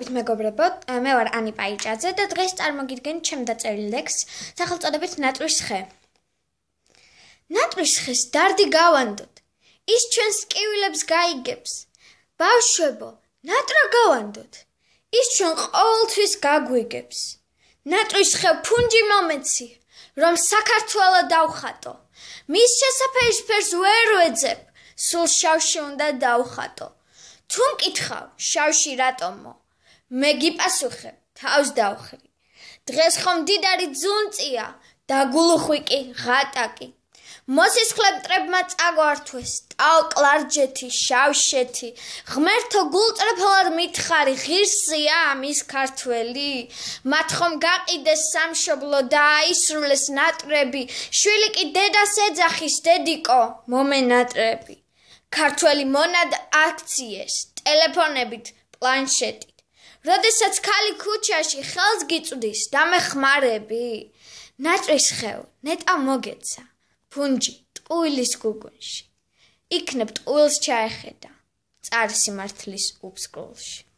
მოგესალმებით მეგობრებო. მე ვარ ანი პაიჭაძე და დღეს წარმოგიდგენთ ჩემ დაწერილ ლექს სახელწოდებით ნატრის ხე. ნატრის ხეს დარდი გავანდოთ. ის ჩვენს სკივილებს გაიგებს. ბავშვებო, ნატრა გავანდოთ. ის ჩვენ ყოველთვის გაგვიგებს. ნატრის ხე ფუნჯი მომეცი, რომ საქართველოს დავხატო. მის შესაფერში ფერს ვერ ვეძებ, სულ შავში უნდა დავხატო. თუ მკითხავ, შავში რატომო? მე გიპასუხე თავს დავხრი დღეს ხომ დიდარი ძუნწია დაგულუხვი კი ღატაკი მოსისხლებ ტრებმა წაგვართვეს ტავ კლარჯეთი შავშეთი ღმერთო გულწრფელად მითხარი ღირსია ამის ქართველი მათ ხომ გაყიდეს სამშობლო და აისრულეს ნატრები შვილი კი დედას ეძახის დედიკო მომენატრები ქართველი მონად აქციეს ტელეფონებით პლანშეტით როდესაც ქალი ქუჩაში ხელს გიწვდის და მე ხმარები ნაჭრის ხევ ნეტა მოგეცა ფუნჯი ტყუილის გუგუნში იქნებ ტყუილს ჩაეხედა წარსი მართლის უბსკოლში